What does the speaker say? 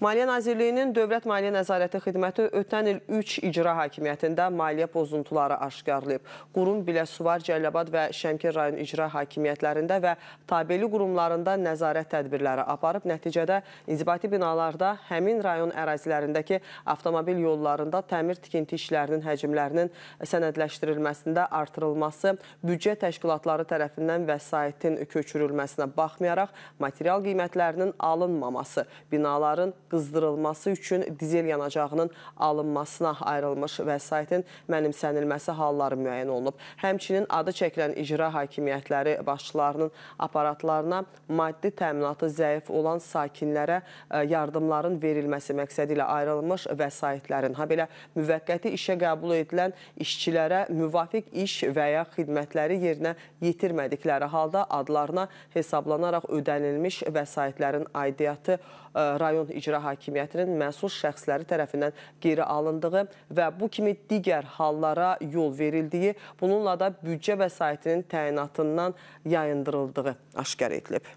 Maliyyə Nazirliyinin Dövlət Maliyyə Nəzarəti Xidməti ötən il 3 icra hakimiyyətində maliyyə pozuntuları aşkarlayıb. Qurum Biləsuvar, Cəllabad və Şəmkir rayon icra hakimiyyətlərində və tabeli qurumlarında nəzarət tədbirləri aparıb. Nəticədə inzibati binalarda həmin rayon ərazilərindəki avtomobil yollarında təmir tikinti işlərinin həcmlərinin sənədləşdirilməsində artırılması, büdcə təşkilatları tərəfindən vəsaitin köçürülməsinə baxmayaraq material qiymətlərinin alınmaması, binaların qızdırılması üçün dizel yanacağının alınmasına ayrılmış vəsaitin mənimsənilməsi halları müəyyən olunub. Həmçinin adı çəkilən icra hakimiyyətləri başçılarının aparatlarına maddi təminatı zəif olan sakinlərə e, yardımların verilməsi məqsədi ilə ayrılmış vəsaitlərin, ha belə müvəqqəti işə qəbul edilən işçilərə müvafiq iş və ya xidmətləri yerinə yetirmədikləri halda adlarına hesablanaraq ödənilmiş vəsaitlərin aidiyyatı e, rayon icra Rusiya hakimiyyətinin məsul şəxsləri tərəfindən geri alındığı və bu kimi digər hallara yol verildiyi, bununla da büdcə vəsaitinin təyinatından yayındırıldığı aşkar edilib.